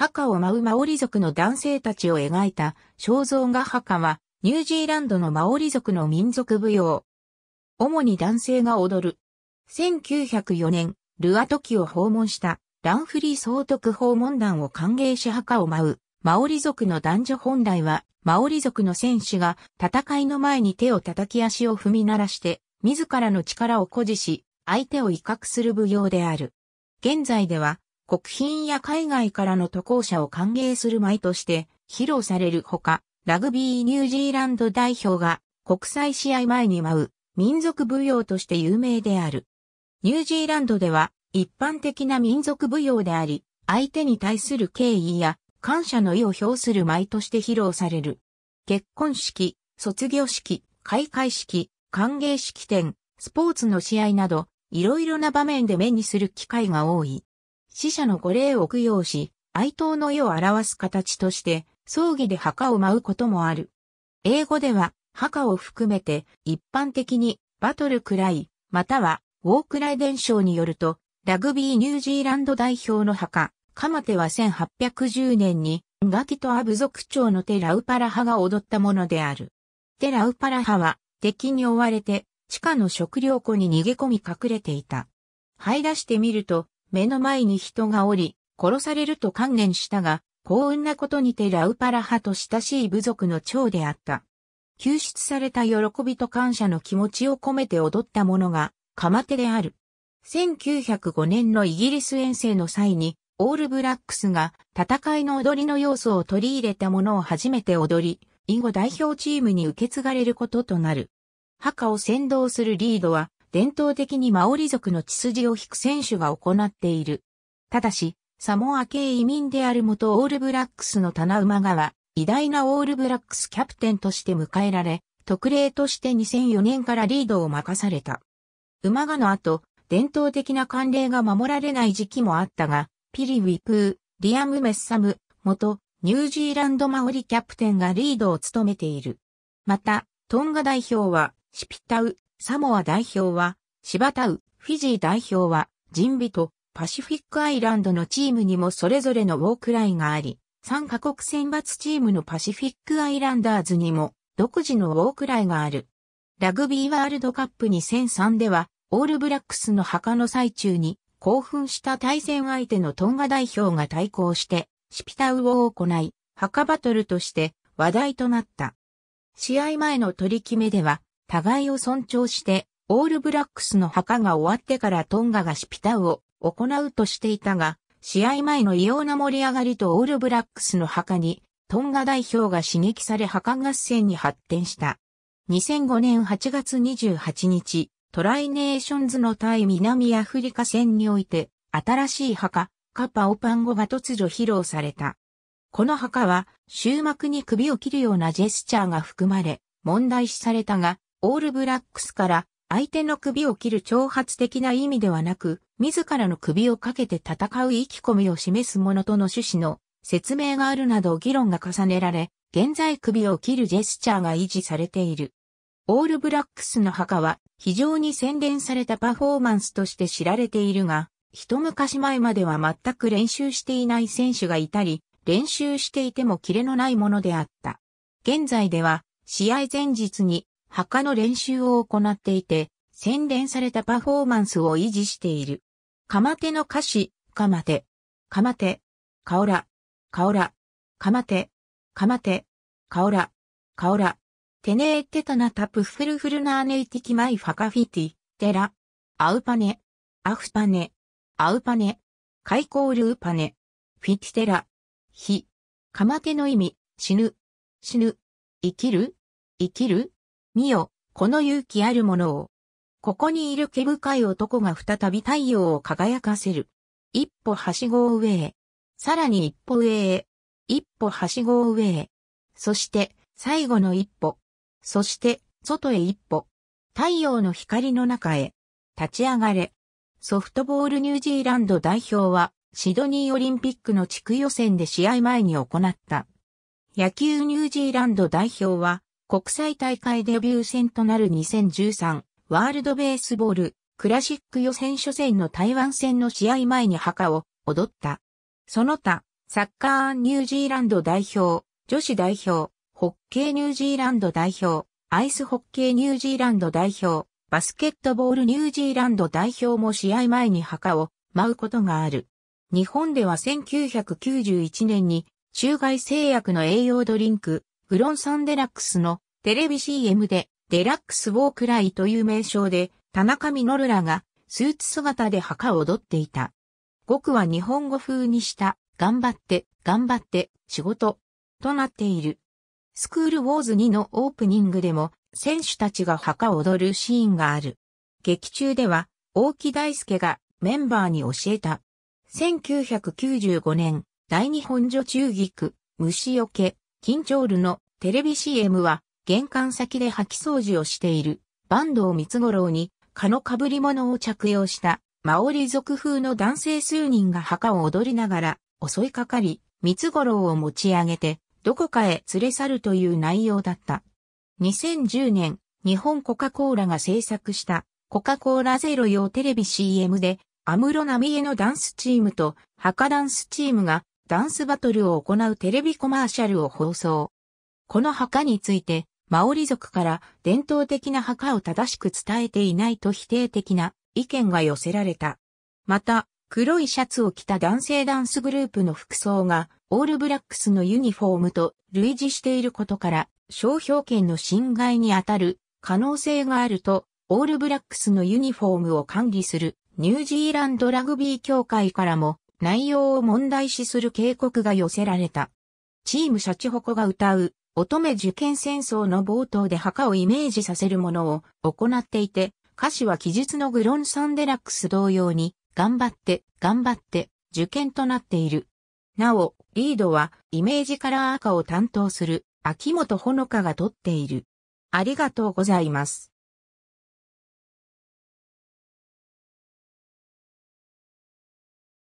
墓を舞うマオリ族の男性たちを描いた肖像画墓は、ニュージーランドのマオリ族の民族舞踊。主に男性が踊る。1904年、ルアトキを訪問したランフリー総督訪問団を歓迎し墓を舞う。マオリ族の男女本来は、マオリ族の戦士が戦いの前に手を叩き足を踏み鳴らして、自らの力を誇示し、相手を威嚇する舞踊である。現在では、国賓や海外からの渡航者を歓迎する舞として披露されるほか、ラグビーニュージーランド代表が国際試合前に舞う民族舞踊として有名である。ニュージーランドでは一般的な民族舞踊であり、相手に対する敬意や感謝の意を表する舞として披露される。結婚式、卒業式、開会式、歓迎式典、スポーツの試合など、いろいろな場面で目にする機会が多い。死者の御霊を供養し、哀悼の意を表す形として、葬儀で墓を舞うこともある。英語では、墓を含めて、一般的に、バトルクライ、または、ウォークライ伝承によると、ラグビーニュージーランド代表の墓、カマテは1810年に、ガキとア部族長のテラウパラハが踊ったものである。テラウパラハは、敵に追われて、地下の食料庫に逃げ込み隠れていた。這い出してみると、目の前に人がおり、殺されると観念したが、幸運なことにてラウパラ派と親しい部族の長であった。救出された喜びと感謝の気持ちを込めて踊ったものが、鎌手である。1905年のイギリス遠征の際に、オールブラックスが戦いの踊りの要素を取り入れたものを初めて踊り、以後代表チームに受け継がれることとなる。墓を先導するリードは、伝統的にマオリ族の血筋を引く選手が行っている。ただし、サモア系移民である元オールブラックスの棚馬川、は、偉大なオールブラックスキャプテンとして迎えられ、特例として2004年からリードを任された。馬賀の後、伝統的な慣例が守られない時期もあったが、ピリ・ウィプー、リアム・メッサム、元、ニュージーランドマオリキャプテンがリードを務めている。また、トンガ代表は、シピタウ、サモア代表は、シバタウ、フィジー代表は、ジンビと、パシフィックアイランドのチームにもそれぞれのウォークライがあり、3カ国選抜チームのパシフィックアイランダーズにも、独自のウォークライがある。ラグビーワールドカップ2003では、オールブラックスの墓の最中に、興奮した対戦相手のトンガ代表が対抗して、シピタウを行い、墓バトルとして話題となった。試合前の取り決めでは、互いを尊重して、オールブラックスの墓が終わってからトンガがシピタウを行うとしていたが、試合前の異様な盛り上がりとオールブラックスの墓に、トンガ代表が刺激され墓合戦に発展した。2005年8月28日、トライネーションズの対南アフリカ戦において、新しい墓、カパオパンゴが突如披露された。この墓は、終幕に首を切るようなジェスチャーが含まれ、問題視されたが、オールブラックスから相手の首を切る挑発的な意味ではなく、自らの首をかけて戦う意気込みを示すものとの趣旨の説明があるなど議論が重ねられ、現在首を切るジェスチャーが維持されている。オールブラックスの墓は非常に洗練されたパフォーマンスとして知られているが、一昔前までは全く練習していない選手がいたり、練習していてもキレのないものであった。現在では試合前日に墓の練習を行っていて、洗練されたパフォーマンスを維持している。鎌手の歌詞、鎌手、鎌手、かおら、かおら、釜手、釜手、かおら、かおら、テネーテタナタプフルフルナーネイティキマイファカフィティ、テラ、アウパネ、アフパネ、アウパネ、カイコールウパネ、フィティテラ、ヒ、鎌手の意味、死ぬ、死ぬ、生きる、生きる見よ、この勇気ある者を。ここにいる毛深い男が再び太陽を輝かせる。一歩はしごを上へ。さらに一歩上へ。一歩はしごを上へ。そして、最後の一歩。そして、外へ一歩。太陽の光の中へ。立ち上がれ。ソフトボールニュージーランド代表は、シドニーオリンピックの地区予選で試合前に行った。野球ニュージーランド代表は、国際大会デビュー戦となる2013ワールドベースボールクラシック予選初戦の台湾戦の試合前に墓を踊った。その他、サッカーニュージーランド代表、女子代表、ホッケーニュージーランド代表、アイスホッケーニュージーランド代表、バスケットボールニュージーランド代表も試合前に墓を舞うことがある。日本では1991年に、中外製薬の栄養ドリンク、グロンサンデラックスのテレビ CM でデラックスウォークライという名称で田中実らがスーツ姿で墓を踊っていた。語句は日本語風にした頑張って頑張って仕事となっている。スクールウォーズ2のオープニングでも選手たちが墓を踊るシーンがある。劇中では大木大輔がメンバーに教えた。1995年、大日本女中菊、虫よけ、キンチョールのテレビ CM は玄関先で吐き掃除をしている坂東三五郎に蚊の被り物を着用したマオリ族風の男性数人が墓を踊りながら襲いかかり三五郎を持ち上げてどこかへ連れ去るという内容だった。2010年日本コカ・コーラが制作したコカ・コーラゼロ用テレビ CM でアムロナミエのダンスチームと墓ダンスチームがダンスバトルを行うテレビコマーシャルを放送。この墓について、マオリ族から伝統的な墓を正しく伝えていないと否定的な意見が寄せられた。また、黒いシャツを着た男性ダンスグループの服装が、オールブラックスのユニフォームと類似していることから、商標権の侵害にあたる可能性があると、オールブラックスのユニフォームを管理するニュージーランドラグビー協会からも内容を問題視する警告が寄せられた。チームシャチホコが歌う、乙女受験戦争の冒頭で墓をイメージさせるものを行っていて、歌詞は記述のグロンサンデラックス同様に、頑張って、頑張って、受験となっている。なお、リードは、イメージカラー赤を担当する、秋元ほのかが撮っている。ありがとうございます。